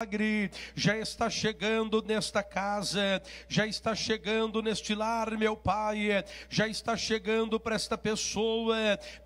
milagre já está chegando nesta casa, já está chegando neste lar, meu Pai, já está chegando para esta pessoa,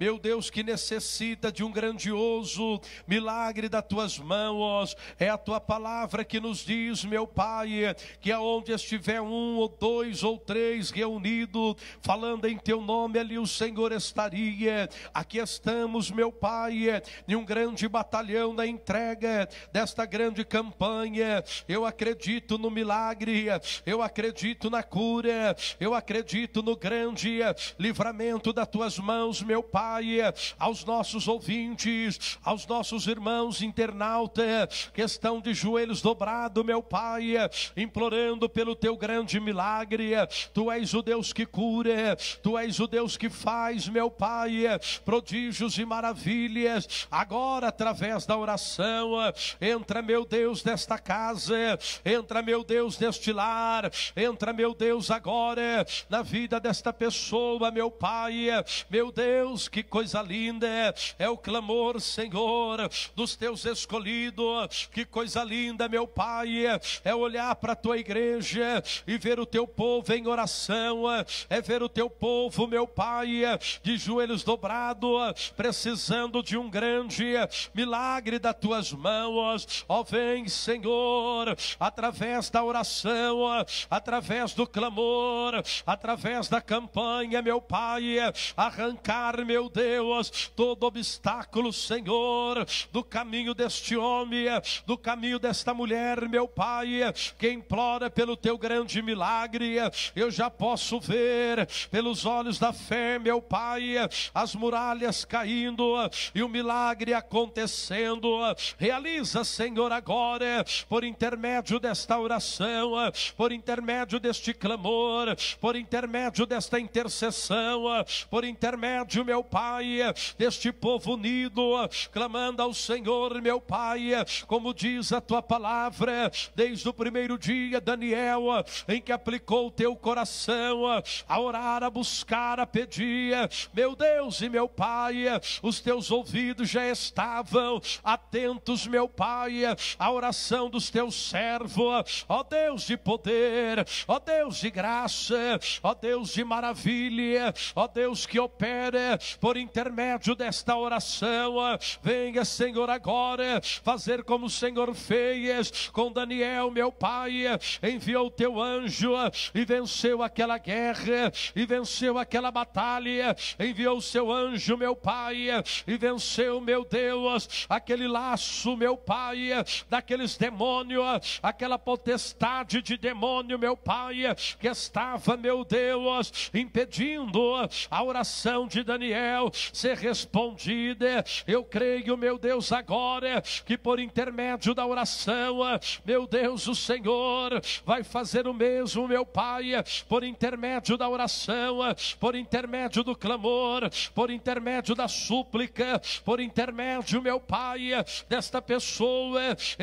meu Deus, que necessita de um grandioso milagre das tuas mãos. É a tua palavra que nos diz, meu Pai, que aonde estiver um ou dois ou três reunido, falando em teu nome, ali o Senhor estaria. Aqui estamos, meu Pai, em um grande batalhão da entrega desta grande campanha campanha. Eu acredito no milagre, eu acredito na cura, eu acredito no grande livramento das tuas mãos, meu Pai, aos nossos ouvintes, aos nossos irmãos internautas que estão de joelhos dobrados, meu Pai, implorando pelo teu grande milagre. Tu és o Deus que cura, tu és o Deus que faz, meu Pai, prodígios e maravilhas. Agora, através da oração, entra, meu Deus Deus, nesta casa, entra, meu Deus, neste lar, entra, meu Deus, agora na vida desta pessoa, meu Pai, meu Deus, que coisa linda é o clamor, Senhor, dos teus escolhidos, que coisa linda, meu Pai, é olhar para a tua igreja e ver o teu povo em oração, é ver o teu povo, meu Pai, de joelhos dobrados, precisando de um grande milagre das tuas mãos, ó, vem vem, Senhor, através da oração, através do clamor, através da campanha, meu Pai, arrancar, meu Deus, todo obstáculo, Senhor, do caminho deste homem, do caminho desta mulher, meu Pai, que implora pelo teu grande milagre, eu já posso ver pelos olhos da fé, meu Pai, as muralhas caindo e o milagre acontecendo. Realiza, Senhor, agora agora, por intermédio desta oração, por intermédio deste clamor, por intermédio desta intercessão, por intermédio, meu Pai, deste povo unido, clamando ao Senhor, meu Pai, como diz a tua palavra, desde o primeiro dia, Daniel, em que aplicou o teu coração a orar, a buscar, a pedir, meu Deus e meu Pai, os teus ouvidos já estavam atentos, meu Pai, a oração oração dos teus servos, ó Deus de poder, ó Deus de graça, ó Deus de maravilha, ó Deus que opera por intermédio desta oração. Venha, Senhor, agora fazer como o Senhor fez com Daniel, meu pai, enviou o teu anjo e venceu aquela guerra e venceu aquela batalha, enviou o seu anjo, meu pai, e venceu, meu Deus, aquele laço, meu pai, da aqueles demônios, aquela potestade de demônio, meu Pai, que estava, meu Deus, impedindo a oração de Daniel ser respondida. Eu creio, meu Deus, agora que por intermédio da oração, meu Deus, o Senhor vai fazer o mesmo, meu Pai, por intermédio da oração, por intermédio do clamor, por intermédio da súplica, por intermédio, meu Pai, desta pessoa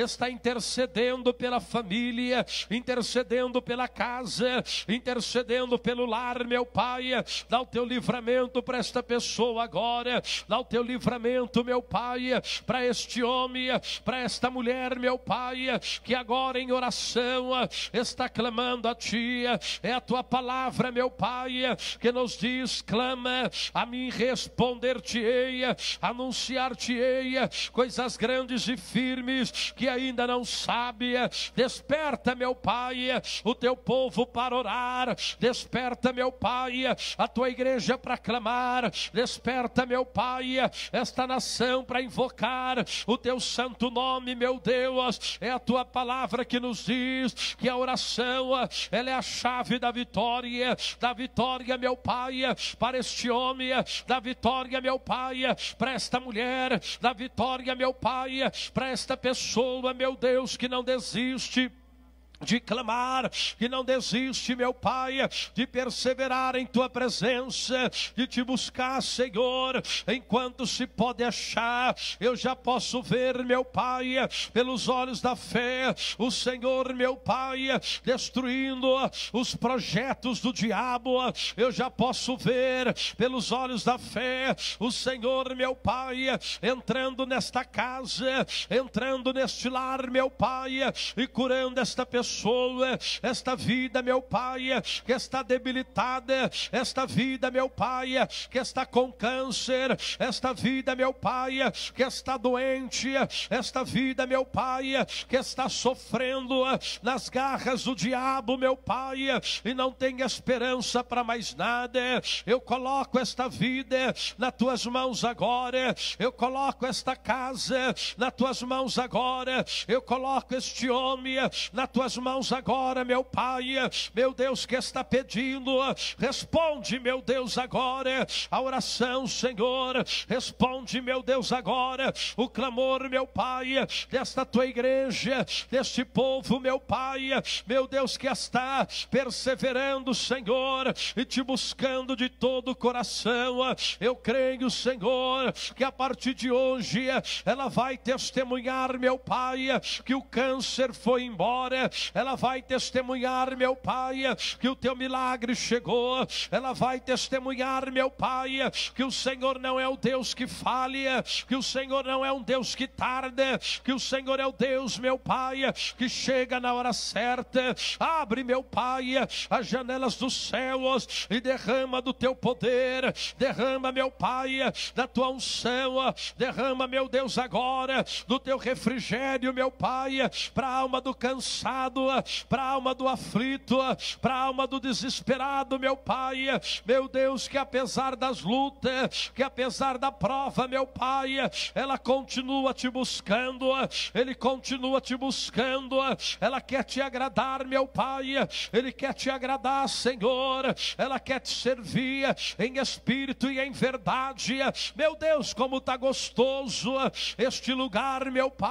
está intercedendo pela família, intercedendo pela casa, intercedendo pelo lar, meu Pai. Dá o teu livramento para esta pessoa agora, dá o teu livramento, meu Pai, para este homem, para esta mulher, meu Pai, que agora em oração está clamando a Ti. É a Tua palavra, meu Pai, que nos diz: clama a mim, responder-te-ei, anunciar-te-ei coisas grandes e firmes que a ainda não sabe. Desperta, meu Pai, o teu povo para orar. Desperta, meu Pai, a tua igreja para clamar. Desperta, meu Pai, esta nação para invocar o teu santo nome, meu Deus. É a tua palavra que nos diz que a oração ela é a chave da vitória, da vitória, meu Pai, para este homem, da vitória, meu Pai, para esta mulher, da vitória, meu Pai, para esta pessoa meu Deus, que não desiste de clamar, que não desiste, meu Pai, de perseverar em tua presença, de te buscar, Senhor, enquanto se pode achar. Eu já posso ver, meu Pai, pelos olhos da fé, o Senhor, meu Pai, destruindo os projetos do diabo. Eu já posso ver, pelos olhos da fé, o Senhor, meu Pai, entrando nesta casa, entrando neste lar, meu Pai, e curando esta pessoa abençoa é, esta vida, meu Pai, é, que está debilitada, é, esta vida, meu Pai, que está com câncer, esta vida, meu Pai, que está doente, esta vida, meu Pai, que está sofrendo nas garras do diabo, meu Pai, e não tem esperança para mais nada. Eu coloco esta vida nas tuas mãos agora. Eu coloco esta casa nas tuas mãos agora. Eu coloco este homem nas tuas mãos agora, meu Pai, meu Deus que está pedindo, responde, meu Deus, agora a oração, Senhor, responde, meu Deus, agora o clamor, meu Pai, desta tua igreja, deste povo, meu Pai, meu Deus que está perseverando, Senhor, e te buscando de todo o coração. Eu creio, Senhor, que a partir de hoje ela vai testemunhar, meu Pai, que o câncer foi embora, ela vai testemunhar, meu Pai, que o teu milagre chegou, ela vai testemunhar, meu Pai, que o Senhor não é o Deus que falha, que o Senhor não é um Deus que tarda, que o Senhor é o Deus, meu Pai, que chega na hora certa, abre, meu Pai, as janelas dos céus e derrama do teu poder, derrama, meu Pai, da tua unção, derrama, meu Deus, agora do teu refrigério, meu Pai, para a alma do cansado aflito, para a alma do aflito, para a alma do desesperado, meu Pai. Meu Deus, que apesar das lutas, que apesar da prova, meu Pai, ela continua te buscando, ele continua te buscando, ela quer te agradar, meu Pai, ele quer te agradar, Senhor, ela quer te servir em espírito e em verdade. Meu Deus, como está gostoso este lugar, meu Pai.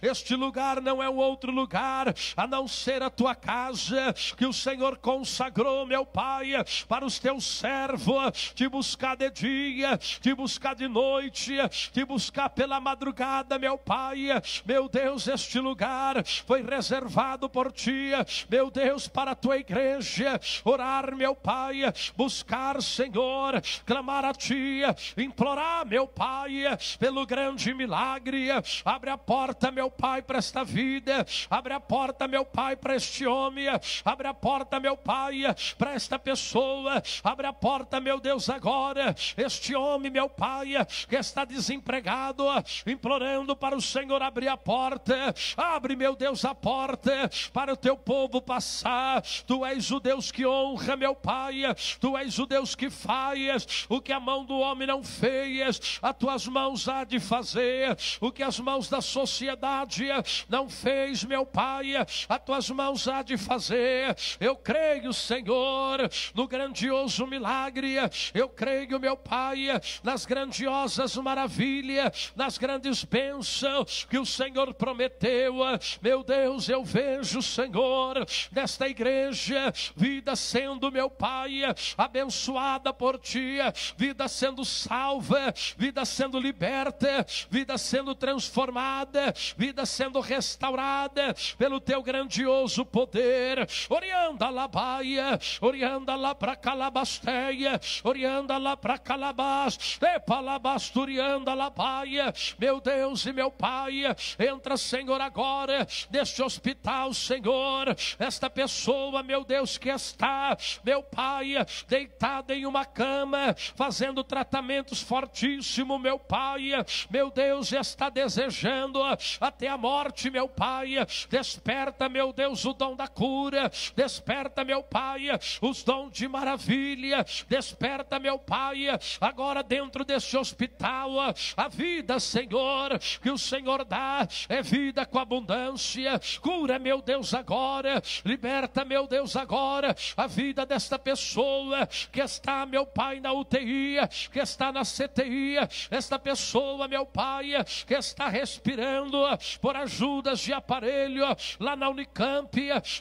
Este lugar não é um outro lugar, a não ser a tua casa, que o Senhor consagrou, meu Pai, para os teus servos, te buscar de dia, te buscar de noite, te buscar pela madrugada, meu Pai, meu Deus, este lugar foi reservado por ti, meu Deus, para a tua igreja, orar, meu Pai, buscar, Senhor, clamar a ti, implorar, meu Pai, pelo grande milagre, abre a porta, meu Pai, para esta vida, abre a porta, meu Pai, para este homem, abre a porta, meu Pai, para esta pessoa, abre a porta, meu Deus, agora, este homem, meu Pai, que está desempregado, implorando para o Senhor abrir a porta, abre, meu Deus, a porta para o teu povo passar, tu és o Deus que honra, meu Pai, tu és o Deus que faz o que a mão do homem não fez, a tuas mãos há de fazer o que as mãos da sociedade não fez, meu Pai, as tuas mãos há de fazer. Eu creio, Senhor, no grandioso milagre. Eu creio, meu Pai, nas grandiosas maravilhas, nas grandes bênçãos que o Senhor prometeu. Meu Deus, eu vejo, Senhor, nesta igreja, vida sendo, meu Pai, abençoada por Ti, vida sendo salva, vida sendo liberta, vida sendo transformada, vida sendo restaurada pelo Teu grande grandioso poder. Orianda la baia, orianda lá para calabasteia, orianda lá para calabas, de palabasturianda lá baia. Meu Deus e meu Pai, entra, Senhor, agora neste hospital, Senhor. Esta pessoa, meu Deus, que está, meu Pai, deitada em uma cama, fazendo tratamentos fortíssimo, meu Pai. Meu Deus, está desejando até a morte, meu Pai. Desperta Desperta, meu Deus, o dom da cura. Desperta, meu Pai, os dons de maravilha. Desperta, meu Pai, agora dentro deste hospital. A vida, Senhor, que o Senhor dá é vida com abundância. Cura, meu Deus, agora. Liberta, meu Deus, agora a vida desta pessoa que está, meu Pai, na UTI, que está na CTI. Esta pessoa, meu Pai, que está respirando por ajudas de aparelho lá na Unicamp,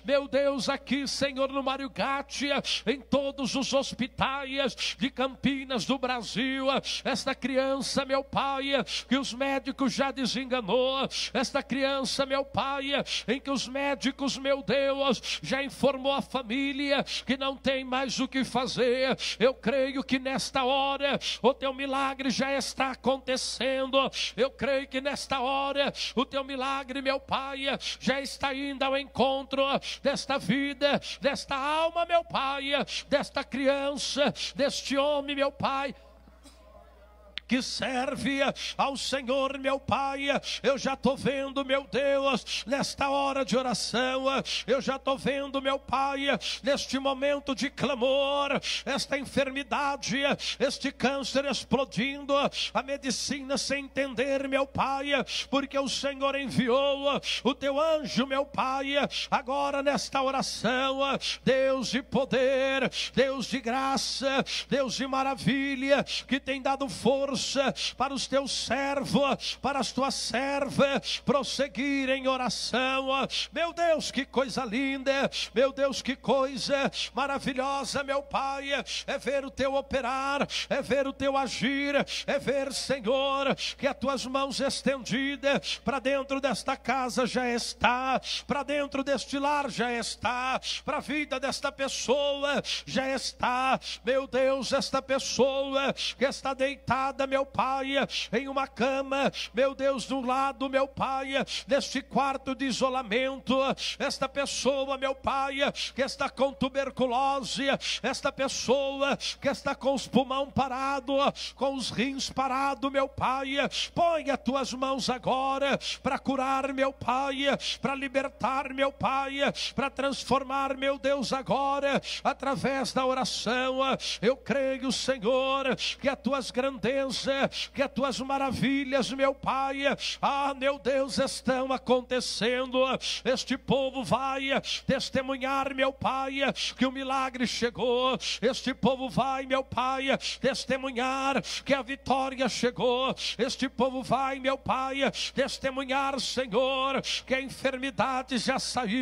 meu Deus, aqui, Senhor, no Mário Gatti, em todos os hospitais de Campinas do Brasil, esta criança, meu Pai, que os médicos já desenganou, esta criança, meu Pai, em que os médicos, meu Deus, já informou a família que não tem mais o que fazer. Eu creio que nesta hora o teu milagre já está acontecendo. Eu creio que nesta hora o teu milagre, meu Pai, já está indo vindo ao encontro desta vida, desta alma, meu Pai, desta criança, deste homem, meu Pai, que serve ao Senhor, meu Pai. Eu já estou vendo, meu Deus, nesta hora de oração, eu já estou vendo, meu Pai, neste momento de clamor, esta enfermidade, este câncer explodindo, a medicina sem entender, meu Pai, porque o Senhor enviou o teu anjo, meu Pai, agora nesta oração, Deus de poder, Deus de graça, Deus de maravilha, que tem dado força Deus, para os teus servos, para as tuas servas prosseguir em oração. Meu Deus, que coisa linda! Meu Deus, que coisa maravilhosa, meu Pai, é ver o teu operar, é ver o teu agir, é ver, Senhor, que as tuas mãos estendidas para dentro desta casa já está, para dentro deste lar já está, para a vida desta pessoa já está. Meu Deus, esta pessoa que está deitada, meu Pai, em uma cama, meu Deus, do lado, meu Pai, neste quarto de isolamento, esta pessoa, meu Pai, que está com tuberculose, esta pessoa que está com os pulmão parado, com os rins parado, meu Pai, põe as tuas mãos agora para curar, meu Pai, para libertar, meu Pai, para transformar, meu Deus, agora, através da oração. Eu creio, Senhor, que as tuas grandezas Deus, é, que as tuas maravilhas, meu Pai, ah, meu Deus, estão acontecendo. Este povo vai testemunhar, meu Pai, que o milagre chegou. Este povo vai, meu Pai, testemunhar que a vitória chegou. Este povo vai, meu Pai, testemunhar, Senhor, que a enfermidade já saiu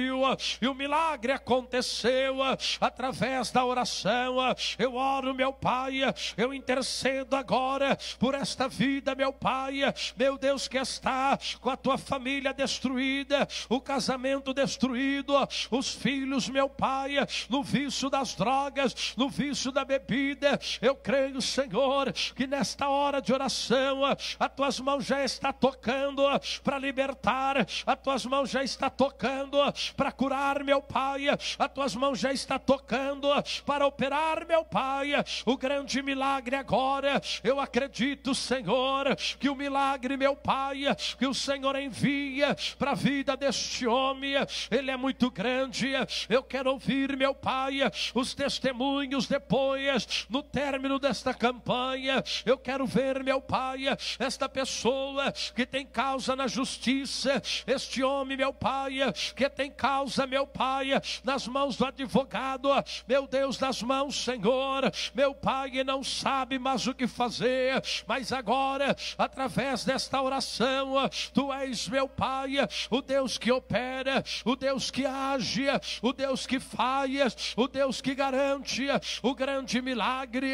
e o milagre aconteceu através da oração. Eu oro, meu Pai, eu intercedo agora por esta vida, meu Pai, meu Deus, que está com a tua família destruída, o casamento destruído, os filhos, meu Pai, no vício das drogas, no vício da bebida. Eu creio, Senhor, que nesta hora de oração, a tuas mãos já está tocando para libertar, a tuas mãos já está tocando para curar, meu Pai, a tuas mãos já está tocando para operar, meu Pai, o grande milagre agora. Eu acredito acredito, Senhor, que o milagre, meu Pai, que o Senhor envia para a vida deste homem, ele é muito grande. Eu quero ouvir, meu Pai, os testemunhos depois, no término desta campanha. Eu quero ver, meu Pai, esta pessoa que tem causa na justiça, este homem, meu Pai, que tem causa, meu Pai, nas mãos do advogado, meu Deus, nas mãos, Senhor, meu Pai não sabe mais o que fazer, mas agora, através desta oração, tu és meu Pai, o Deus que opera, o Deus que age, o Deus que faz, o Deus que garante o grande milagre.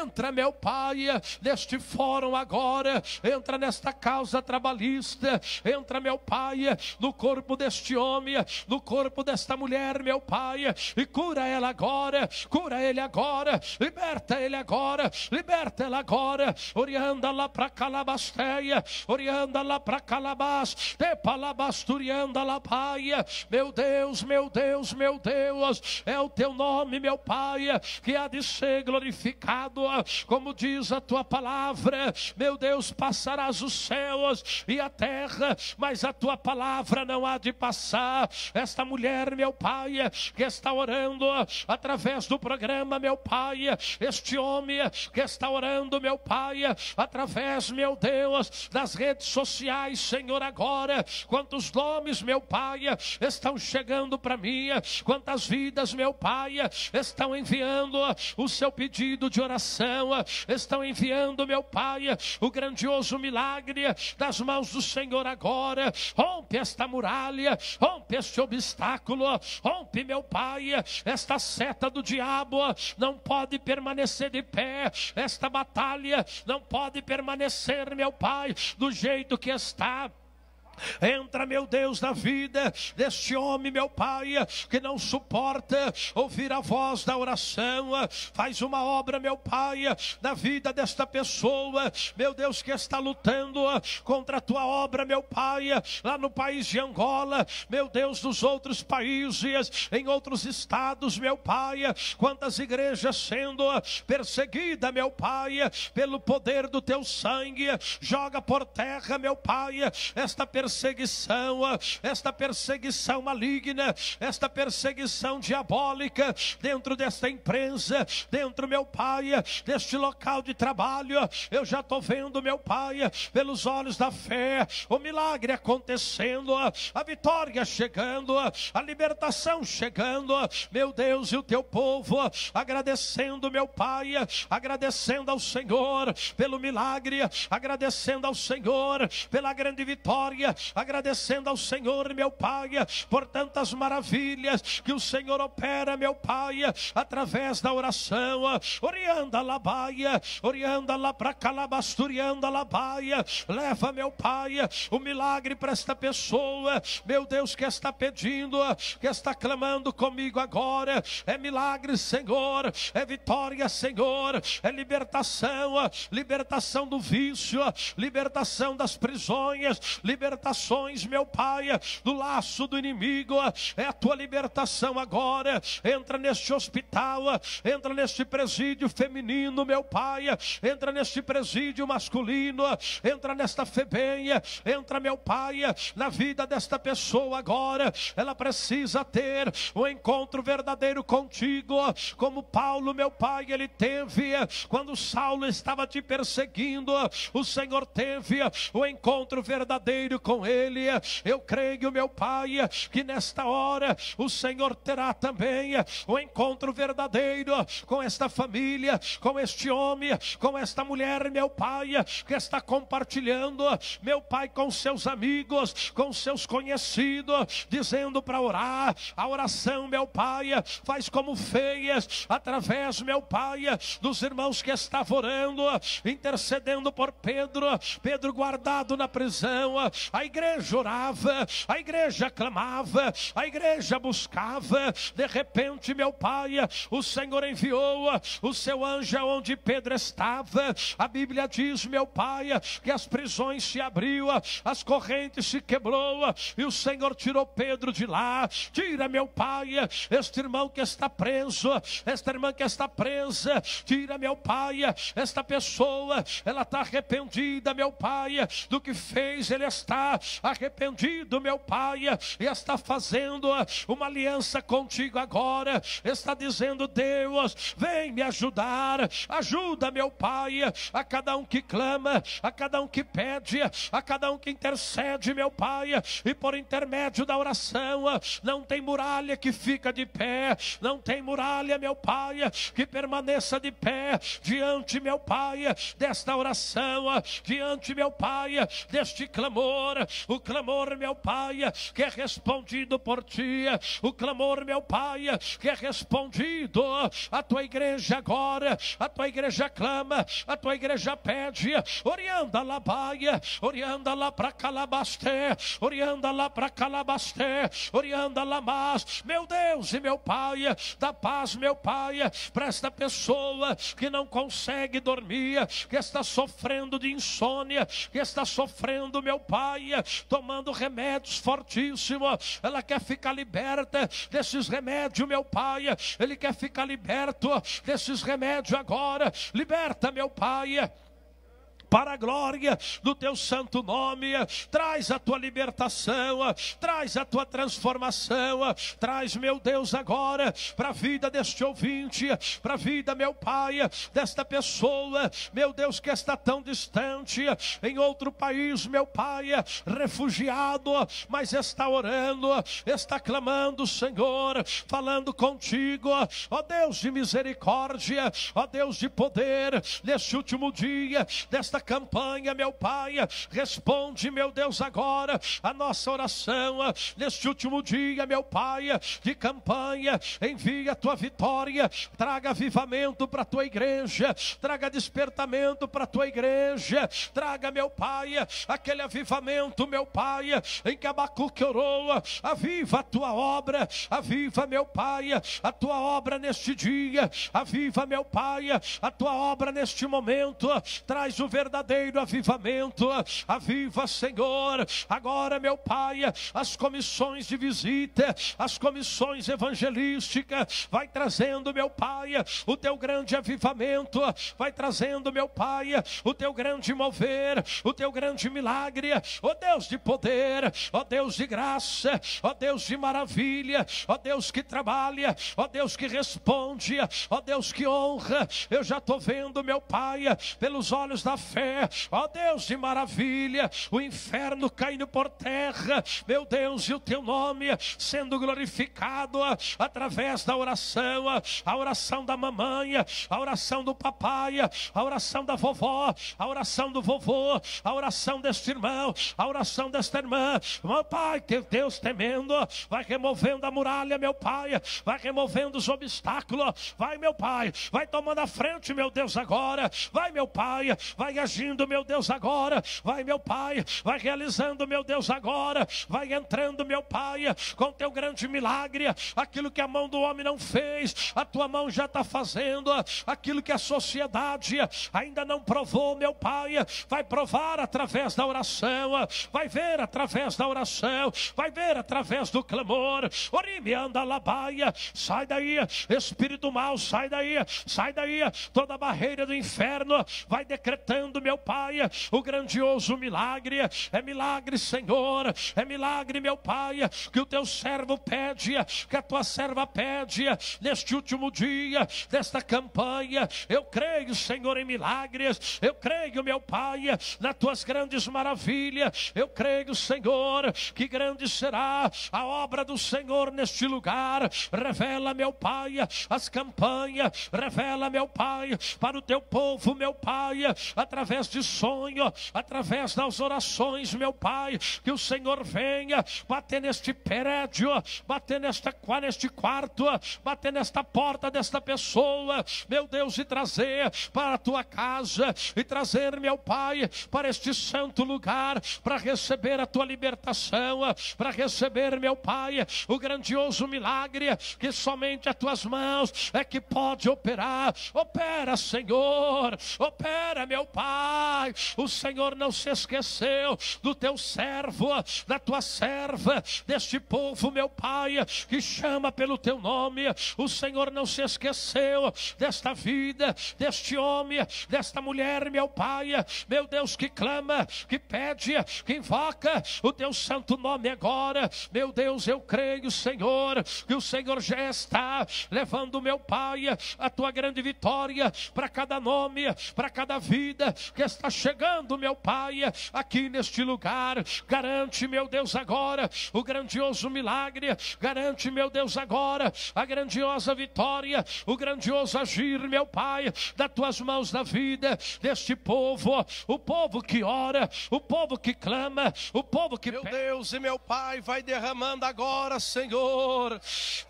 Entra, meu Pai, neste fórum agora, entra nesta causa trabalhista, entra, meu Pai, no corpo deste homem, no corpo desta mulher, meu Pai, e cura ela agora, cura ele agora, liberta ele agora, liberta ela agora, orianda lá para Calabasteia, orianda lá para Calabás, te palabasturianda lá paia, meu Deus, meu Deus, meu Deus, é o teu nome, meu Pai, que há de ser glorificado, como diz a tua palavra, meu Deus, passarás os céus e a terra, mas a tua palavra não há de passar. Esta mulher, meu Pai, que está orando através do programa, meu Pai, este homem que está orando, meu Pai, glória, através, meu Deus, das redes sociais, Senhor, agora. Quantos nomes, meu Pai, estão chegando para mim, quantas vidas, meu Pai, estão enviando o seu pedido de oração, estão enviando, meu Pai, o grandioso milagre das mãos do Senhor agora. Rompe esta muralha, rompe este obstáculo, rompe, meu Pai, esta seta do diabo, não pode permanecer de pé. Esta batalha não pode permanecer, meu Pai, do jeito que está. Entra, meu Deus, na vida deste homem, meu Pai, que não suporta ouvir a voz da oração. Faz uma obra, meu Pai, na vida desta pessoa, meu Deus, que está lutando contra a tua obra, meu Pai, lá no país de Angola, meu Deus, dos outros países, em outros estados, meu Pai. Quantas igrejas sendo perseguidas, meu Pai, pelo poder do teu sangue, joga por terra, meu Pai, esta pessoa perseguição, esta perseguição maligna, esta perseguição diabólica dentro desta empresa, dentro, meu Pai, deste local de trabalho. Eu já estou vendo, meu Pai, pelos olhos da fé, o milagre acontecendo, a vitória chegando, a libertação chegando, meu Deus e o teu povo, agradecendo, meu Pai, agradecendo ao Senhor pelo milagre, agradecendo ao Senhor pela grande vitória, agradecendo ao Senhor, meu Pai, por tantas maravilhas que o Senhor opera, meu Pai, através da oração. Orianda labaia, orianda lá para labracalabasturianda labaia. Leva, meu Pai, o milagre para esta pessoa, meu Deus, que está pedindo, que está clamando comigo agora. É milagre, Senhor, é vitória, Senhor, é libertação, libertação do vício, libertação das prisões, libertação libertações, meu Pai, do laço do inimigo. É a tua libertação agora. Entra neste hospital, entra neste presídio feminino, meu Pai, entra neste presídio masculino, entra nesta febenha, entra, meu Pai, na vida desta pessoa agora. Ela precisa ter o um encontro verdadeiro contigo, como Paulo, meu Pai, ele teve quando Saulo estava te perseguindo. O Senhor teve o um encontro verdadeiro contigo com ele. Eu creio, meu Pai, que nesta hora o Senhor terá também o encontro verdadeiro com esta família, com este homem, com esta mulher, meu Pai, que está compartilhando, meu Pai, com seus amigos, com seus conhecidos, dizendo para orar. A oração, meu Pai, faz como feias, através, meu Pai, dos irmãos que estavam orando, intercedendo por Pedro, Pedro guardado na prisão, a a igreja orava, a igreja clamava, a igreja buscava. De repente, meu pai, o Senhor enviou o seu anjo onde Pedro estava. A Bíblia diz, meu pai, que as prisões se abriu, as correntes se quebrou e o Senhor tirou Pedro de lá. Tira, meu pai, este irmão que está preso, esta irmã que está presa. Tira, meu pai, esta pessoa, ela está arrependida, meu pai, do que fez, ele está arrependido, meu Pai, e está fazendo uma aliança contigo agora, está dizendo: Deus, vem me ajudar, ajuda, meu Pai, a cada um que clama, a cada um que pede, a cada um que intercede, meu Pai, e por intermédio da oração, não tem muralha que fica de pé, não tem muralha, meu Pai, que permaneça de pé diante, meu Pai, desta oração, diante, meu Pai, deste clamor, o clamor, meu Pai, que é respondido por ti. O clamor, meu Pai, que é respondido. A tua igreja agora, a tua igreja clama, a tua igreja pede. Orianda lá baia, orianda lá para calabasté, orianda lá para calabasté, orianda lá mas, meu Deus e meu Pai, da paz, meu Pai, para esta pessoa que não consegue dormir, que está sofrendo de insônia, que está sofrendo, meu Pai, cheia, tomando remédios fortíssimos. Ela quer ficar liberta desses remédios, meu Pai. Ele quer ficar liberto desses remédios agora. Liberta, meu Pai para a glória do teu santo nome. Traz a tua libertação, traz a tua transformação, traz, meu Deus, agora para a vida deste ouvinte, para a vida, meu Pai, desta pessoa, meu Deus, que está tão distante, em outro país, meu Pai, refugiado, mas está orando, está clamando, Senhor, falando contigo, ó Deus de misericórdia, ó Deus de poder, neste último dia, desta campanha, meu Pai. Responde, meu Deus, agora a nossa oração neste último dia, meu Pai, de campanha. Envia a tua vitória, traga avivamento para a tua igreja, traga despertamento para a tua igreja, traga, meu Pai, aquele avivamento, meu Pai, em que Abacuque orou. Aviva a tua obra, aviva, meu Pai, a tua obra neste dia, aviva, meu Pai, a tua obra neste momento. Traz o verdadeiro verdadeiro avivamento. Aviva, Senhor, agora, meu Pai, as comissões de visita, as comissões evangelísticas, vai trazendo, meu Pai, o teu grande avivamento, vai trazendo, meu Pai, o teu grande mover, o teu grande milagre, ó Deus de poder, ó Deus de graça, ó Deus de maravilha, ó Deus que trabalha, ó Deus que responde, ó Deus que honra. Eu já estou vendo, meu Pai, pelos olhos da fé pé, ó Deus de maravilha, o inferno caindo por terra, meu Deus, e o teu nome sendo glorificado através da oração, a oração da mamãe, a oração do papai, a oração da vovó, a oração do vovô, a oração deste irmão, a oração desta irmã, meu Pai, teu Deus temendo, vai removendo a muralha, meu Pai, vai removendo os obstáculos, vai, meu Pai, vai tomando a frente, meu Deus, agora, vai, meu Pai, vai agindo, meu Deus, agora. Vai, meu Pai, vai realizando, meu Deus, agora. Vai entrando, meu Pai, com teu grande milagre. Aquilo que a mão do homem não fez, a tua mão já está fazendo. Aquilo que a sociedade ainda não provou, meu Pai, vai provar através da oração. Vai ver através da oração. Vai ver através do clamor. Orime anda labaia. Sai daí, espírito mal, sai daí, sai daí. Toda a barreira do inferno vai decretando fazendo, meu Pai, o grandioso milagre. É milagre, Senhor, é milagre, meu Pai, que o teu servo pede, que a tua serva pede neste último dia desta campanha. Eu creio, Senhor, em milagres. Eu creio, meu Pai, nas tuas grandes maravilhas. Eu creio, Senhor, que grande será a obra do Senhor neste lugar. Revela, meu Pai, as campanhas. Revela, meu Pai, para o teu povo, meu Pai, através através de sonho, através das orações, meu Pai, que o Senhor venha bater neste prédio, bater nesta, neste quarto, bater nesta porta desta pessoa, meu Deus, e trazer para a tua casa, e trazer, meu Pai, para este santo lugar, para receber a tua libertação, para receber, meu Pai, o grandioso milagre que somente as tuas mãos é que pode operar. Opera, Senhor, opera, meu Pai Pai, o Senhor não se esqueceu do teu servo, da tua serva, deste povo, meu Pai, que chama pelo teu nome. O Senhor não se esqueceu desta vida, deste homem, desta mulher, meu Pai, meu Deus, que clama, que pede, que invoca o teu santo nome agora. Meu Deus, eu creio, Senhor, que o Senhor já está levando, meu Pai, a tua grande vitória para cada nome, para cada vida, que está chegando, meu Pai, aqui neste lugar. Garante, meu Deus, agora o grandioso milagre. Garante, meu Deus, agora a grandiosa vitória, o grandioso agir, meu Pai, das tuas mãos da vida deste povo, o povo que ora, o povo que clama, o povo que. Meu Deus e meu Pai, vai derramando agora, Senhor,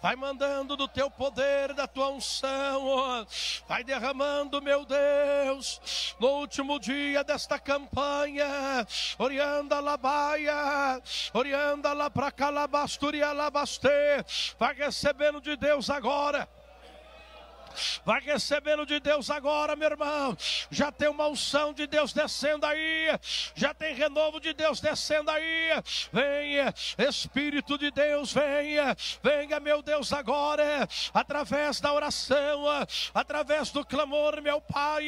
vai mandando do teu poder, da tua unção, vai derramando, meu Deus, no último último dia desta campanha, orianda la baia, orianda la pra calabastúria alabaste, vai recebendo de Deus agora vai recebê-lo de Deus agora, meu irmão. Já tem uma unção de Deus descendo aí, já tem renovo de Deus descendo aí. Venha, Espírito de Deus, venha, venha, meu Deus, agora, através da oração, através do clamor, meu Pai.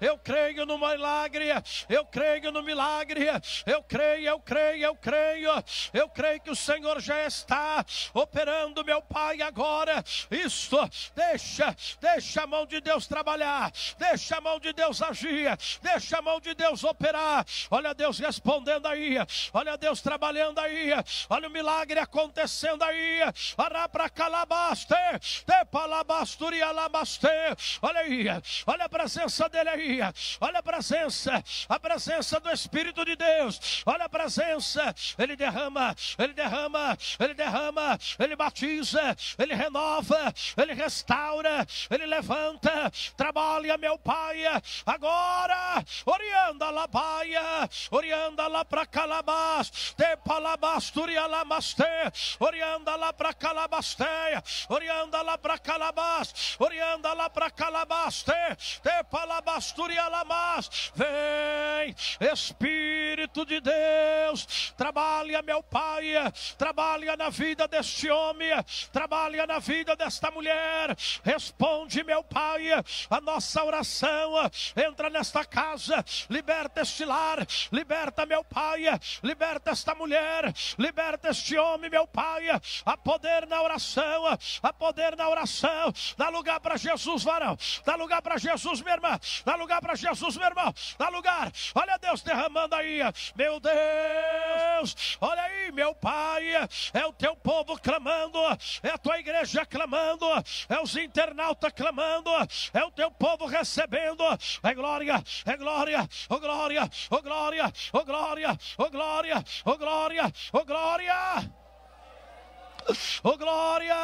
Eu creio no milagre, eu creio no milagre, eu creio, eu creio, eu creio, eu creio que o Senhor já está operando, meu Pai, agora. Isto, deixa, deixa Deixa a mão de Deus trabalhar, deixa a mão de Deus agir, deixa a mão de Deus operar. Olha Deus respondendo aí, olha Deus trabalhando aí, olha o milagre acontecendo aí. Ará para calabaste, te palabasturia lamaste. Olha aí, olha a presença dele aí, olha a presença, a presença do Espírito de Deus, olha a presença. Ele derrama, ele derrama, ele derrama, ele batiza, ele renova, ele restaura, ele ele levanta, trabalha, meu Pai, agora, orianda lá, Pai, orianda lá para Calabás, te palabasturia lamaste, orianda lá para Calabasteia, orianda lá para Calabás, orianda lá para Calabaste, te palabasturia lamas, vem, Espírito de Deus, trabalha, meu Pai, trabalha na vida deste homem, trabalha na vida desta mulher, responde onde, meu Pai, a nossa oração entra nesta casa, liberta este lar, liberta, meu Pai, liberta esta mulher, liberta este homem, meu Pai, a poder na oração, a poder na oração, dá lugar para Jesus, varão, dá lugar para Jesus, minha irmã, dá lugar para Jesus, meu irmão, dá lugar, olha Deus derramando aí, meu Deus, olha aí, meu Pai, é o teu povo clamando, é a tua igreja clamando, é os internautas clamando, é o teu povo recebendo. É glória, é glória, oh glória, oh glória, oh glória, oh glória, oh glória, oh glória. Oh glória. Oh glória!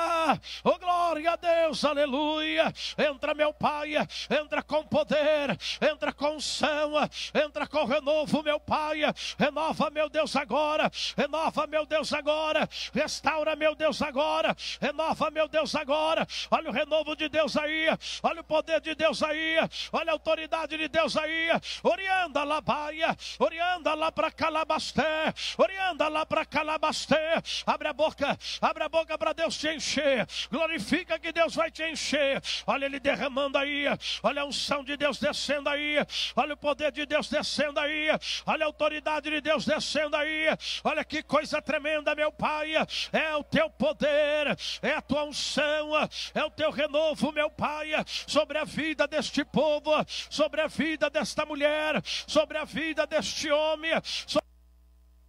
Oh glória a Deus, aleluia! Entra, meu Pai, entra com poder, entra com unção, entra com renovo, meu Pai. Renova, meu Deus, agora. Renova, meu Deus, agora. Restaura, meu Deus, agora. Renova, meu Deus, agora. Olha o renovo de Deus aí. Olha o poder de Deus aí. Olha a autoridade de Deus aí. Orianda lá, Baia. Orianda lá para Calabasté. Orianda lá para Calabasté. Abre a boca. Abre Abre a boca para Deus te encher. Glorifica que Deus vai te encher. Olha ele derramando aí. Olha a unção de Deus descendo aí. Olha o poder de Deus descendo aí. Olha a autoridade de Deus descendo aí. Olha que coisa tremenda, meu Pai. É o teu poder, é a tua unção, é o teu renovo, meu Pai, sobre a vida deste povo, sobre a vida desta mulher, sobre a vida deste homem. Sobre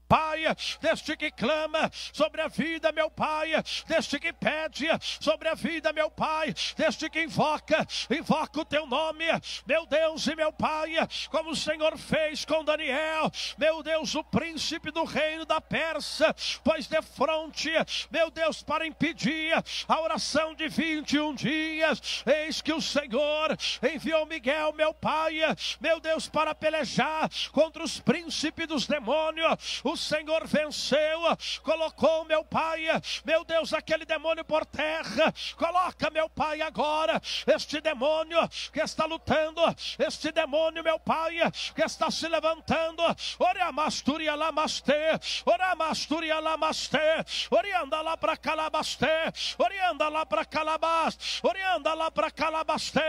Pai, deste que clama sobre a vida, meu Pai, deste que pede sobre a vida, meu Pai, deste que invoca, invoca o teu nome, meu Deus e meu Pai, como o Senhor fez com Daniel, meu Deus, o príncipe do reino da Pérsia, pois de fronte, meu Deus, para impedir a oração de 21 dias, eis que o Senhor enviou Miguel, meu Pai, meu Deus, para pelejar contra os príncipes dos demônios, o o Senhor venceu, colocou, meu Pai, meu Deus, aquele demônio por terra. Coloca, meu Pai, agora este demônio que está lutando, este demônio, meu Pai, que está se levantando. Ora, masturia lamastê, ora, masturia lamastê, orianda lá para calabastê, orianda lá para calabas, orianda lá para calabastê,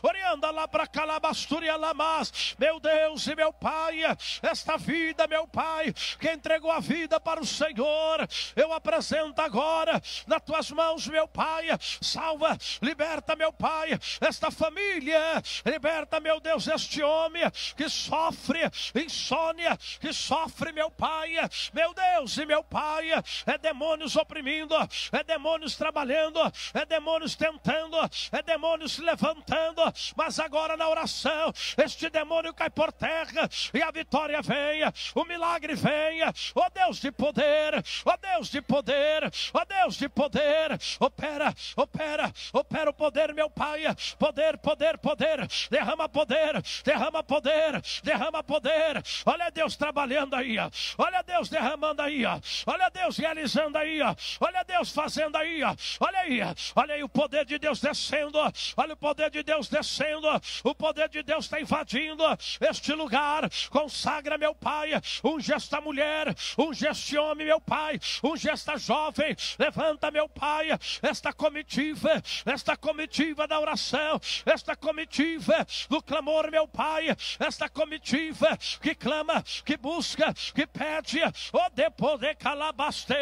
orianda lá para calabasturia lamas. Meu Deus e meu Pai, esta vida, meu Pai, que entregou a vida para o Senhor, eu apresento agora nas tuas mãos, meu Pai, salva, liberta, meu Pai, esta família, liberta, meu Deus, este homem que sofre insônia, que sofre, meu Pai, meu Deus e meu Pai, é demônios oprimindo, é demônios trabalhando, é demônios tentando, é demônios se levantando, mas agora na oração, este demônio cai por terra e a vitória venha, o milagre venha, glória, ó Deus de poder, ó Deus de poder, ó Deus de poder, opera, opera, opera o poder, meu Pai, poder, poder, poder, derrama poder, derrama poder, derrama poder, olha Deus trabalhando aí, olha Deus derramando aí, olha Deus realizando aí, olha Deus fazendo aí, olha aí, olha aí o poder de Deus descendo, olha o poder de Deus descendo, o poder de Deus está invadindo este lugar, consagra, meu Pai, unge esta mulher mulher, unge este homem, meu Pai, unge esta jovem, levanta, meu Pai, esta comitiva, esta comitiva da oração, esta comitiva do clamor, meu Pai, esta comitiva que clama, que busca, que pede, o depois de Calabaste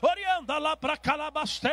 orienta lá para Calabaste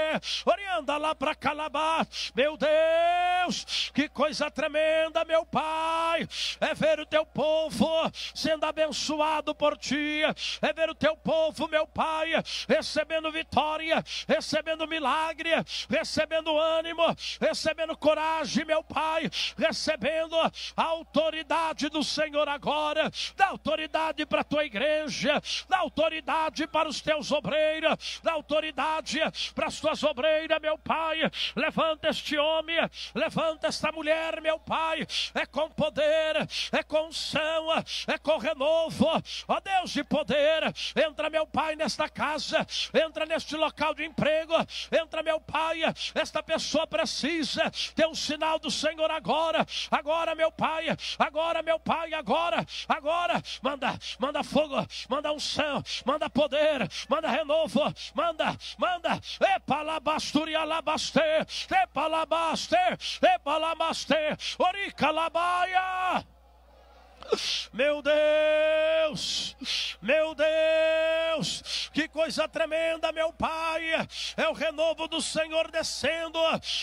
orienta lá para calabá, meu Deus, que coisa tremenda, meu Pai, é ver o teu povo sendo abençoado por ti, é é ver o teu povo, meu Pai, recebendo vitória, recebendo milagre, recebendo ânimo, recebendo coragem, meu Pai, recebendo a autoridade do Senhor agora, dá autoridade para a tua igreja, dá autoridade para os teus obreiros, dá autoridade para as tuas obreiras, meu Pai, levanta este homem, levanta esta mulher, meu Pai, é com poder, é com unção, é com renovo, ó Deus de poder financeira, entra, meu Pai, nesta casa, entra neste local de emprego, entra, meu Pai, esta pessoa precisa ter um sinal do Senhor agora, agora, meu Pai, agora, meu Pai, agora, agora, manda, manda fogo, manda unção, manda poder, manda renovo, manda, manda, Epa, epalabasturi alabaste, epalabaste, epalamaste, oricalabaia. Meu Deus, meu Deus, que coisa tremenda, meu Pai. É o renovo do Senhor descendo.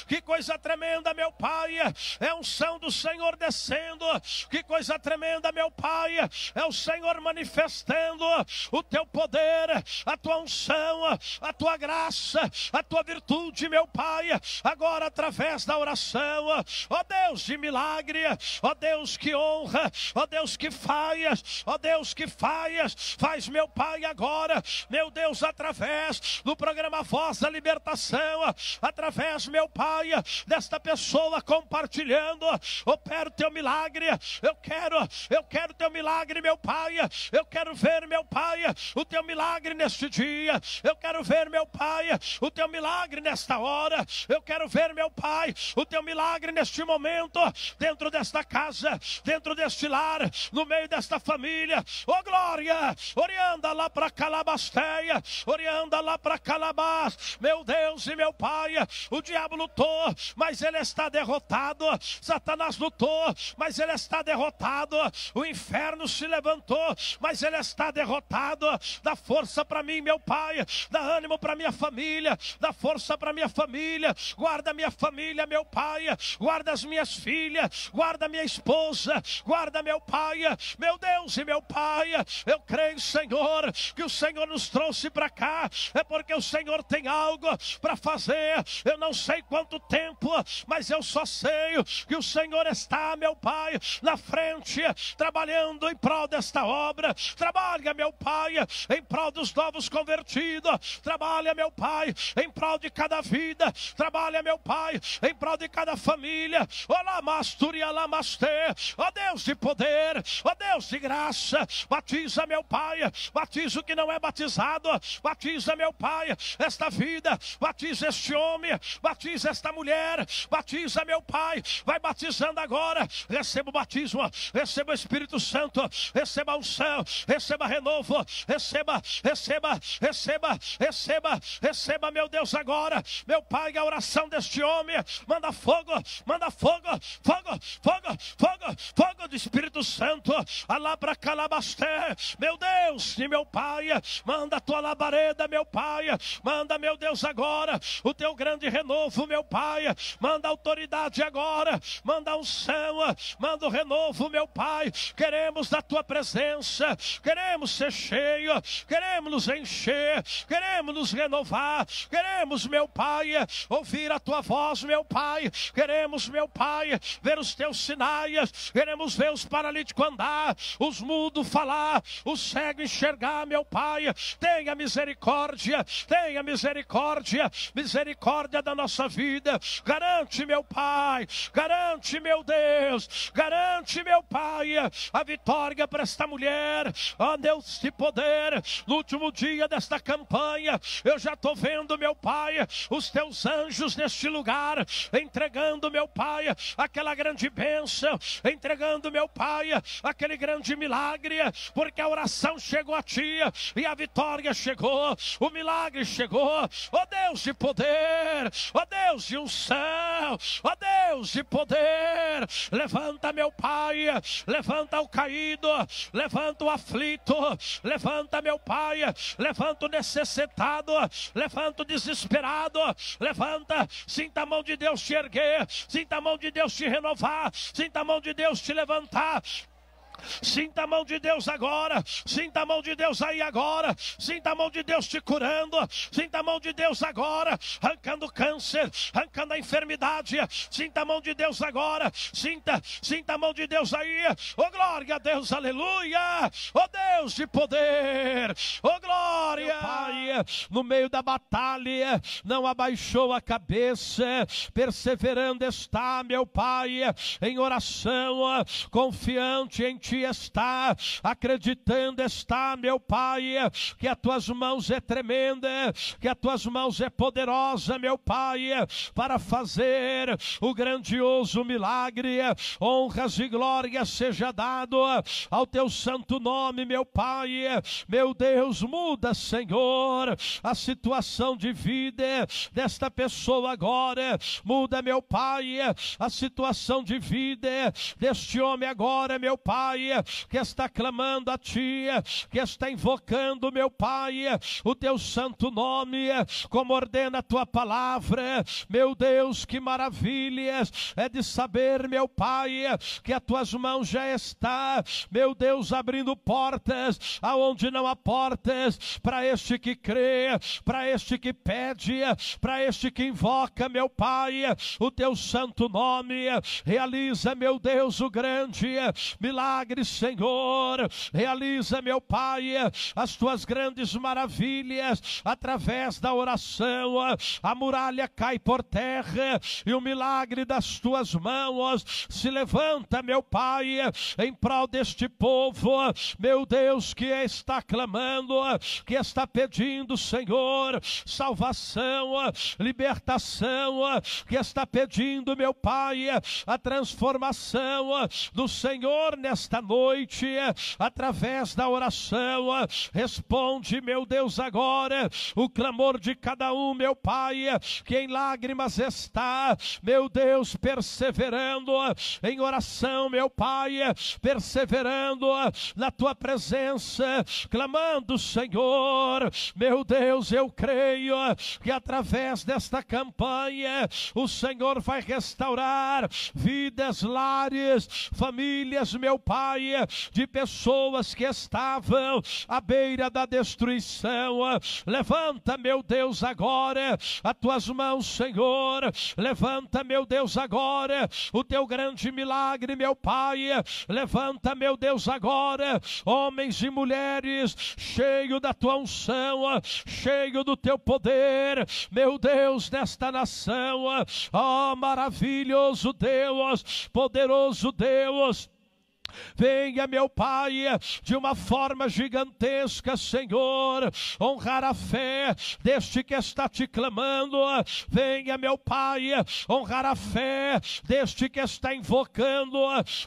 Que coisa tremenda, meu Pai. É a unção do Senhor descendo. Que coisa tremenda, meu Pai. É o Senhor manifestando o teu poder, a tua unção, a tua graça, a tua virtude, meu Pai. Agora através da oração, ó Deus de milagre, ó Deus que honra, ó Deus Deus, que falhas, ó Deus, que falhas, faz meu Pai agora, meu Deus, através do programa Voz da Libertação, através, meu Pai, desta pessoa compartilhando, opera o teu milagre, eu quero, eu quero teu milagre, meu Pai, eu quero ver, meu Pai, o teu milagre neste dia, eu quero ver, meu Pai, o teu milagre nesta hora, eu quero ver, meu Pai, o teu milagre neste momento, dentro desta casa, dentro deste lar, no meio desta família. Oh glória! Orianda lá para Calabasteia, orianda lá para Calabas. Meu Deus e meu Pai, o diabo lutou, mas ele está derrotado. Satanás lutou, mas ele está derrotado. O inferno se levantou, mas ele está derrotado. Dá força para mim, meu Pai. Dá ânimo para minha família. Dá força para minha família. Guarda minha família, meu Pai. Guarda as minhas filhas. Guarda minha esposa. Guarda meu Pai Pai, meu Deus e meu Pai, eu creio, Senhor, que o Senhor nos trouxe para cá, é porque o Senhor tem algo para fazer. Eu não sei quanto tempo, mas eu só sei que o Senhor está, meu Pai, na frente, trabalhando em prol desta obra. Trabalha, meu Pai, em prol dos novos convertidos. Trabalha, meu Pai, em prol de cada vida. Trabalha, meu Pai, em prol de cada família. Olá, Masturia, Lamastê. Ó Deus de poder poder, ó Deus de graça, batiza meu Pai, batiza o que não é batizado, batiza meu Pai, esta vida, batiza este homem, batiza esta mulher, batiza meu Pai, vai batizando agora, receba o batismo, receba o Espírito Santo, receba o céu, receba renovo, receba, receba, receba, receba, receba meu Deus agora, meu Pai, a oração deste homem, manda fogo, manda fogo, fogo, fogo, fogo, fogo do Espírito Santo, alabra calabasté, meu Deus e meu Pai, manda a tua labareda, meu Pai, manda, meu Deus, agora o teu grande renovo, meu Pai, manda autoridade agora, manda unção, manda o renovo, meu Pai, queremos da tua presença, queremos ser cheio, queremos nos encher, queremos nos renovar, queremos, meu Pai, ouvir a tua voz, meu Pai, queremos, meu Pai, ver os teus sinais, queremos ver os paralelos paralítico andar, os mudos falar, o cego enxergar, meu Pai. Tenha misericórdia, tenha misericórdia, misericórdia da nossa vida. Garante, meu Pai, garante, meu Deus, garante, meu Pai, a vitória para esta mulher. Ó ah, Deus de poder, no último dia desta campanha, eu já estou vendo, meu Pai, os teus anjos neste lugar, entregando, meu Pai, aquela grande bênção, entregando, meu Pai foi aquele grande milagre, porque a oração chegou a ti e a vitória chegou, o milagre chegou. Ó Deus de poder, ó Deus de unção, ó oh Deus de poder, levanta meu Pai, levanta o caído, levanta o aflito, levanta meu Pai, levanta o necessitado, levanta o desesperado, levanta, sinta a mão de Deus te erguer, sinta a mão de Deus te renovar, sinta a mão de Deus te levantar, Sinta a mão de Deus agora. Sinta a mão de Deus aí agora. Sinta a mão de Deus te curando. Sinta a mão de Deus agora, arrancando câncer, arrancando a enfermidade. Sinta a mão de Deus agora. Sinta, sinta a mão de Deus aí. Oh glória a Deus, aleluia. Oh Deus de poder. Oh glória. pai, no meio da batalha, não abaixou a cabeça, perseverando está, meu Pai, em oração, confiante em ti está acreditando, está, meu Pai, que a tuas mãos é tremenda, que a tuas mãos é poderosa, meu Pai, para fazer o grandioso milagre. Honras e glória seja dado ao teu santo nome, meu Pai. Meu Deus, muda, Senhor, a situação de vida desta pessoa agora. Muda, meu Pai, a situação de vida deste homem agora, meu Pai Pai, que está clamando a Ti, que está invocando, meu Pai, o Teu santo nome, como ordena a Tua palavra. Meu Deus, que maravilha é de saber, meu Pai, que as Tuas mãos já está, meu Deus, abrindo portas aonde não há portas para este que crê, para este que pede, para este que invoca, meu Pai, o Teu santo nome. Realiza, meu Deus, o grande milagre Milagre, Senhor. Realiza, meu Pai, as tuas grandes maravilhas através da oração. A muralha cai por terra e o milagre das tuas mãos se levanta, meu Pai, em prol deste povo, meu Deus, que está clamando, que está pedindo, Senhor, salvação, libertação, que está pedindo, meu Pai, a transformação do Senhor nesta nesta noite, através da oração, responde, meu Deus, agora o clamor de cada um, meu Pai, que em lágrimas está, meu Deus, perseverando em oração, meu Pai, perseverando na tua presença, clamando, Senhor, meu Deus, eu creio que através desta campanha o Senhor vai restaurar vidas, lares, famílias, meu Pai Pai, de pessoas que estavam à beira da destruição. Levanta, meu Deus, agora as tuas mãos, Senhor. Levanta, meu Deus, agora o teu grande milagre, meu Pai. Levanta, meu Deus, agora homens e mulheres cheio da tua unção, cheio do teu poder, meu Deus, nesta nação. Ó oh, maravilhoso Deus, poderoso Deus. Venha, meu Pai, de uma forma gigantesca, Senhor, honrar a fé deste que está te clamando. Venha, meu Pai, honrar a fé deste que está invocando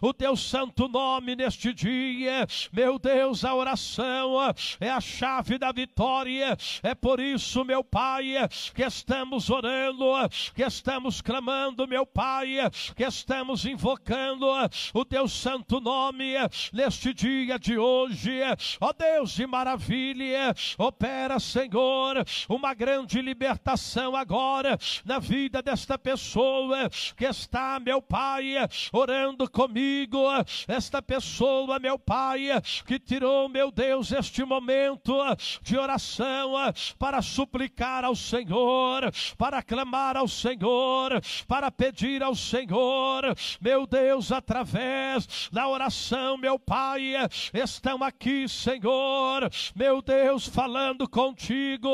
o teu santo nome neste dia. Meu Deus, a oração é a chave da vitória. É por isso, meu Pai, que estamos orando, que estamos clamando, meu Pai, que estamos invocando o teu santo nome nome é, neste dia de hoje. É, ó Deus de maravilha, é, opera, Senhor, uma grande libertação agora na vida desta pessoa que está, meu Pai, orando comigo. Esta pessoa, meu Pai, que tirou, meu Deus, este momento de oração para suplicar ao Senhor, para clamar ao Senhor, para pedir ao Senhor, meu Deus, através da oração coração, meu Pai, estão aqui, Senhor, meu Deus, falando contigo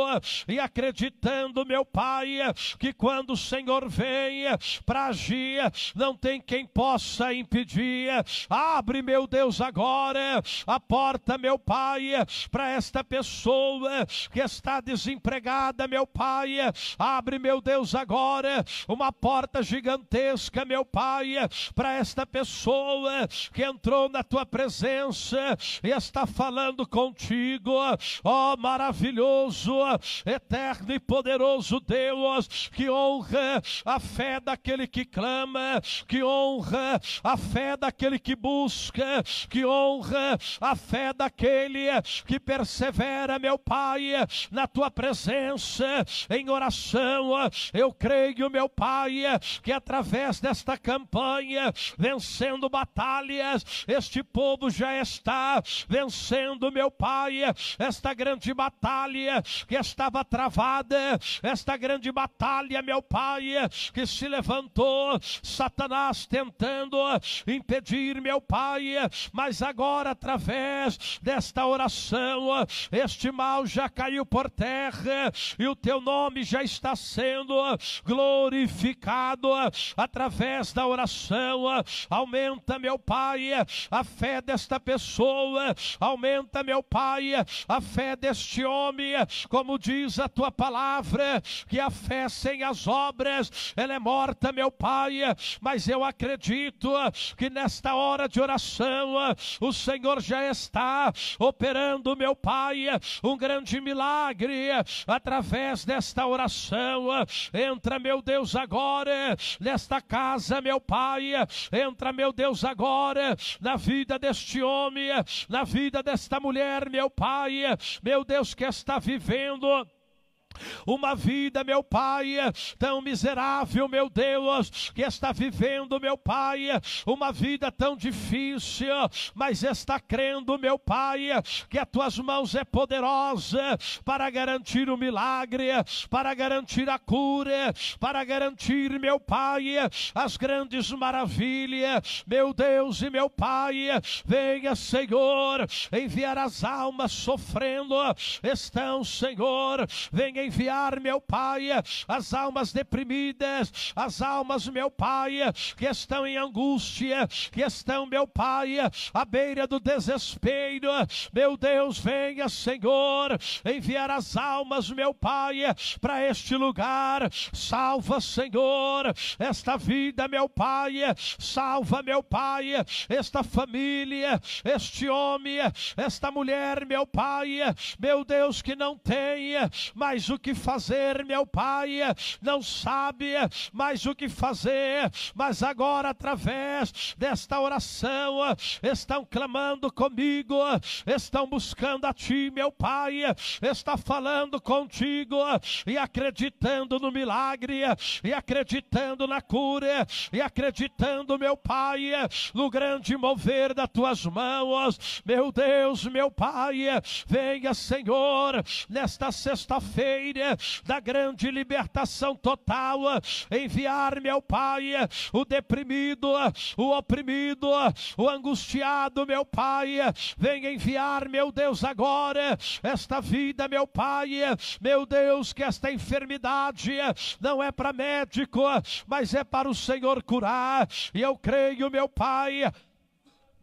e acreditando, meu Pai, que quando o Senhor vem para agir, não tem quem possa impedir. Abre, meu Deus, agora a porta, meu Pai, para esta pessoa que está desempregada, meu Pai. Abre, meu Deus, agora uma porta gigantesca, meu Pai, para esta pessoa que entrou na tua presença e está falando contigo, ó oh, maravilhoso, eterno e poderoso Deus, que honra a fé daquele que clama, que honra a fé daquele que busca, que honra a fé daquele que persevera, meu Pai, na tua presença, em oração. Eu creio, meu Pai, que através desta campanha, vencendo batalhas, este povo já está vencendo, meu Pai, esta grande batalha que estava travada, esta grande batalha, meu Pai, que se levantou, Satanás tentando impedir, meu Pai, mas agora, através desta oração, este mal já caiu por terra e o teu nome já está sendo glorificado através da oração. Aumenta, meu Pai, a fé desta pessoa, aumenta, meu Pai, a fé deste homem, como diz a tua palavra, que a fé sem as obras, ela é morta, meu Pai, mas eu acredito que nesta hora de oração, o Senhor já está operando, meu Pai, um grande milagre através desta oração. Entra, meu Deus, agora nesta casa, meu Pai. Entra, meu Deus, agora na vida deste homem, na vida desta mulher, meu Pai, meu Deus que está vivendo uma vida, meu Pai, tão miserável, meu Deus, que está vivendo, meu Pai, uma vida tão difícil, mas está crendo, meu Pai, que as tuas mãos é poderosa para garantir o milagre, para garantir a cura, para garantir, meu Pai, as grandes maravilhas, meu Deus e meu Pai, venha, Senhor, enviar as almas sofrendo, estão, Senhor, venha enviar, meu Pai, as almas deprimidas, as almas, meu Pai, que estão em angústia, que estão, meu Pai, à beira do desespero. Meu Deus, venha, Senhor, enviar as almas, meu Pai, para este lugar. Salva, Senhor, esta vida, meu Pai. Salva, meu Pai, esta família, este homem, esta mulher, meu Pai. Meu Deus, que não tenha mais o o que fazer, meu Pai, não sabe mais o que fazer, mas agora, através desta oração, estão clamando comigo, estão buscando a Ti, meu Pai, está falando contigo e acreditando no milagre, e acreditando na cura, e acreditando, meu Pai, no grande mover das Tuas mãos, meu Deus, meu Pai, venha, Senhor, nesta sexta-feira da grande libertação total. enviar meu Pai, o deprimido, o oprimido, o angustiado, meu Pai. Venha enviar, meu Deus, agora esta vida, meu Pai. Meu Deus, que esta enfermidade não é para médico, mas é para o Senhor curar. E eu creio, meu Pai,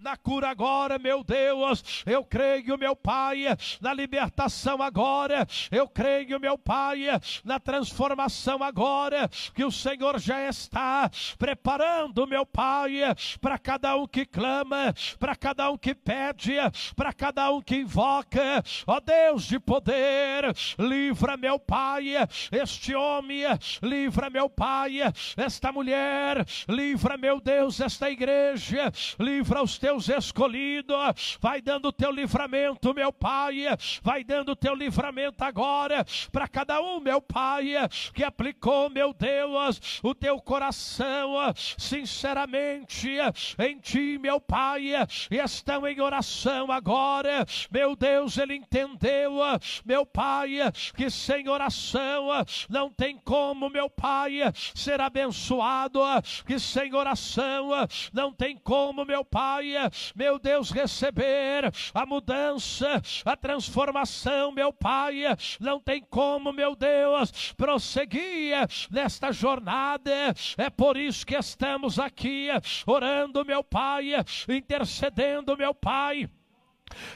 na cura agora, meu Deus. Eu creio, meu Pai, na libertação agora. Eu creio, meu Pai, na transformação agora. Que o Senhor já está preparando, meu Pai, para cada um que clama, para cada um que pede, para cada um que invoca. Ó Deus de poder, livra, meu Pai, este homem, livra, meu Pai, esta mulher, livra, meu Deus, esta igreja, livra os teus teus escolhidos, vai dando o teu livramento, meu Pai, vai dando o teu livramento agora para cada um, meu Pai, que aplicou, meu Deus, o teu coração sinceramente em ti, meu Pai, e estão em oração agora, meu Deus, ele entendeu, meu Pai, que sem oração não tem como, meu Pai, ser abençoado, que sem oração não tem como, meu Pai, meu Deus, receber a mudança, a transformação, meu Pai. Não tem como, meu Deus, prosseguir nesta jornada. É por isso que estamos aqui orando, meu Pai, intercedendo, meu Pai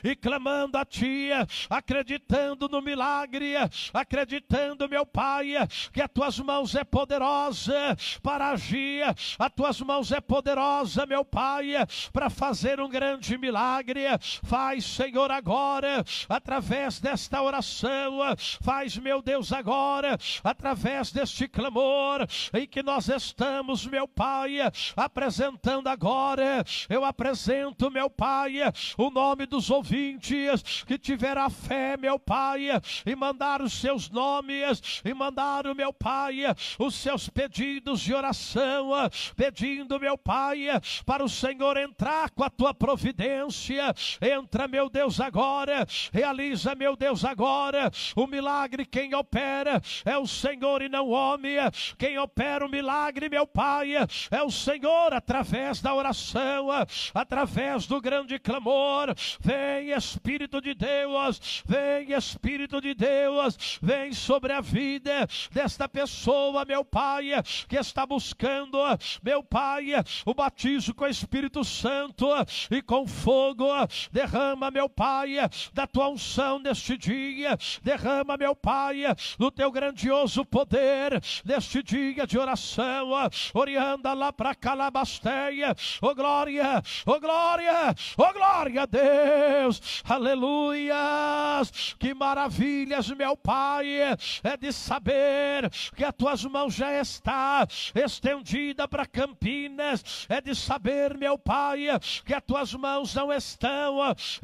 e clamando a Ti, acreditando no milagre, acreditando, meu Pai, que as Tuas mãos é poderosa para agir, as Tuas mãos é poderosa, meu Pai, para fazer um grande milagre. Faz, Senhor, agora, através desta oração, faz, meu Deus, agora, através deste clamor em que nós estamos, meu Pai, apresentando agora, eu apresento, meu Pai, o nome dos aos ouvintes que tiver a fé, meu Pai, e mandar os seus nomes, e mandar o meu Pai, os seus pedidos de oração, pedindo, meu Pai, para o Senhor entrar com a tua providência. Entra, meu Deus, agora, realiza, meu Deus, agora o milagre. Quem opera é o Senhor e não homem. Quem opera o milagre, meu Pai, é o Senhor através da oração, através do grande clamor. Vem Vem Espírito de Deus, vem Espírito de Deus, vem sobre a vida desta pessoa, meu Pai, que está buscando, meu Pai, o batismo com o Espírito Santo e com fogo. Derrama, meu Pai, da tua unção neste dia. Derrama, meu Pai, do teu grandioso poder neste dia de oração. Orianda lá para Calabasteia. Oh glória, oh glória, oh glória a Deus. Deus, aleluia, que maravilhas, meu Pai, é de saber que as tuas mãos já está estendida para Campinas, é de saber, meu Pai, que as tuas mãos não estão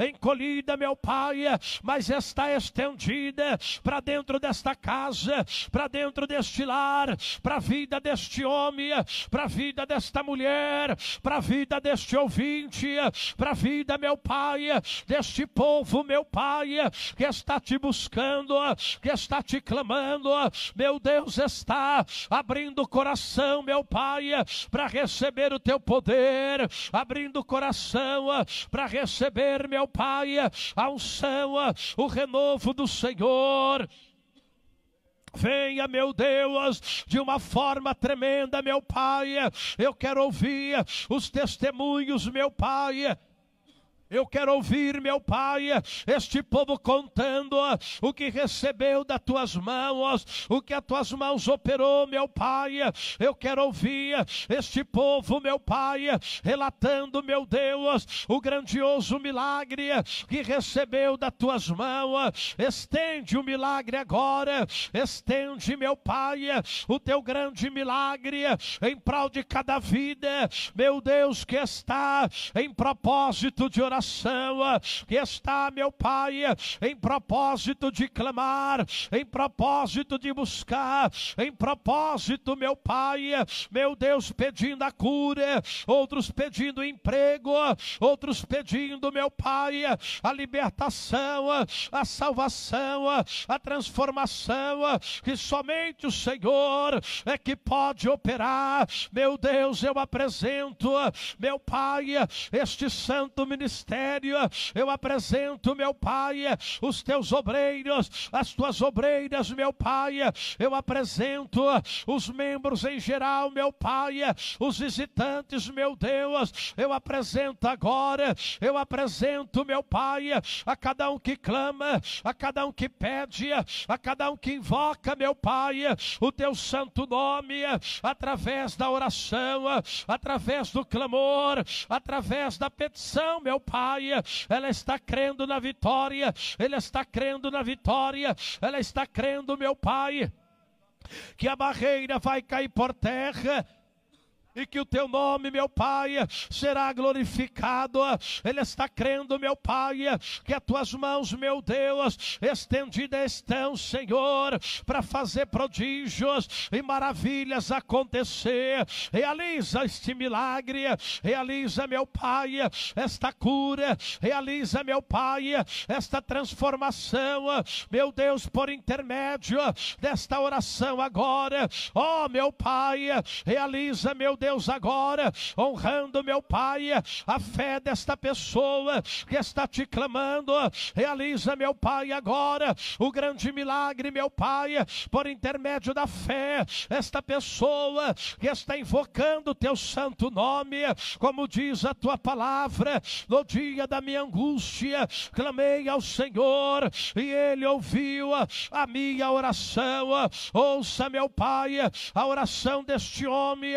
encolhida, meu Pai, mas está estendida para dentro desta casa, para dentro deste lar, para a vida deste homem, para a vida desta mulher, para a vida deste ouvinte, para a vida, meu Pai, deste povo, meu Pai, que está te buscando, que está te clamando. Meu Deus está abrindo o coração, meu Pai, para receber o teu poder, abrindo o coração para receber, meu Pai, a unção, o renovo do Senhor. Venha, meu Deus, de uma forma tremenda, meu Pai. Eu quero ouvir os testemunhos, meu Pai. Eu quero ouvir, meu Pai, este povo contando o que recebeu das tuas mãos, o que as tuas mãos operou, meu Pai. Eu quero ouvir este povo, meu Pai, relatando, meu Deus, o grandioso milagre que recebeu das tuas mãos. Estende o milagre agora, estende, meu Pai, o teu grande milagre em prol de cada vida, meu Deus, que está em propósito de oração coração ah, que está, meu Pai, ah, em propósito de clamar, em propósito de buscar, em propósito, meu Pai, ah, meu Deus, pedindo a cura, outros pedindo emprego, outros pedindo, meu Pai, a libertação, a salvação, a transformação que somente o Senhor é que pode operar. Meu Deus, eu apresento, meu Pai, este santo ministério ministério, eu apresento, meu Pai, os teus obreiros, as tuas obreiras, meu Pai, eu apresento os membros em geral, meu Pai, os visitantes, meu Deus, eu apresento agora, eu apresento, meu Pai, a cada um que clama, a cada um que pede, a cada um que invoca, meu Pai, o teu santo nome, através da oração, através do clamor, através da petição, meu Pai área, ela está crendo na vitória, ele está crendo na vitória, ela está crendo, meu Pai, que a barreira vai cair por terra e que o teu nome, meu Pai, será glorificado. Ele está crendo, meu Pai, que as tuas mãos, meu Deus, estendidas estão, Senhor, para fazer prodígios e maravilhas acontecer. Realiza este milagre, realiza, meu Pai, esta cura, realiza, meu Pai, esta transformação, meu Deus, por intermédio desta oração agora. Ó, oh, meu Pai, realiza, meu Deus, agora, honrando, meu Pai, a fé desta pessoa que está te clamando. Realiza, meu Pai, agora o grande milagre, meu Pai, por intermédio da fé, esta pessoa que está invocando o teu santo nome, como diz a tua palavra, no dia da minha angústia, clamei ao Senhor e ele ouviu a minha oração. Ouça, meu Pai, a oração deste homem.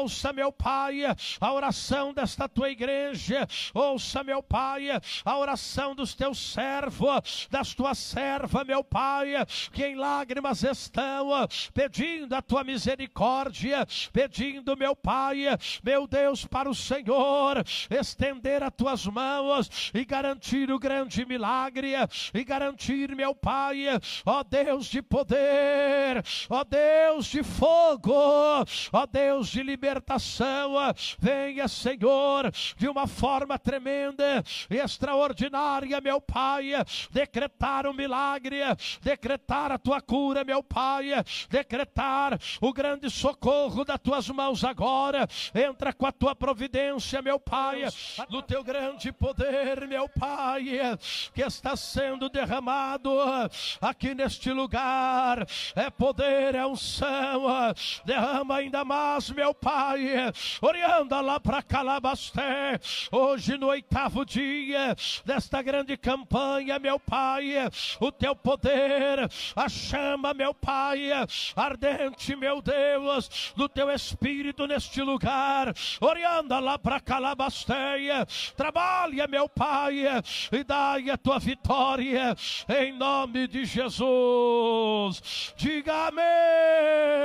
Ouça, meu Pai, a oração desta tua igreja. Ouça, meu Pai, a oração dos teus servos, das tuas servas, meu Pai, que em lágrimas estão, pedindo a tua misericórdia, pedindo, meu Pai, meu Deus, para o Senhor estender as tuas mãos e garantir o grande milagre, e garantir, meu Pai, ó Deus de poder, ó Deus de fogo, ó Deus de liberdade libertação venha, Senhor, de uma forma tremenda e extraordinária, meu Pai, decretar o um milagre, decretar a tua cura, meu Pai, decretar o grande socorro das tuas mãos agora. Entra com a tua providência, meu Pai, no teu grande poder, meu Pai, que está sendo derramado aqui neste lugar. É poder, é unção, derrama ainda mais, meu Pai Pai, é, orianda lá para Calabasté, hoje no oitavo dia desta grande campanha, meu Pai, o teu poder, a chama, meu Pai, ardente, meu Deus, do teu Espírito neste lugar, orianda lá para Calabasté, trabalha, meu Pai, e dai a tua vitória, em nome de Jesus, diga amém.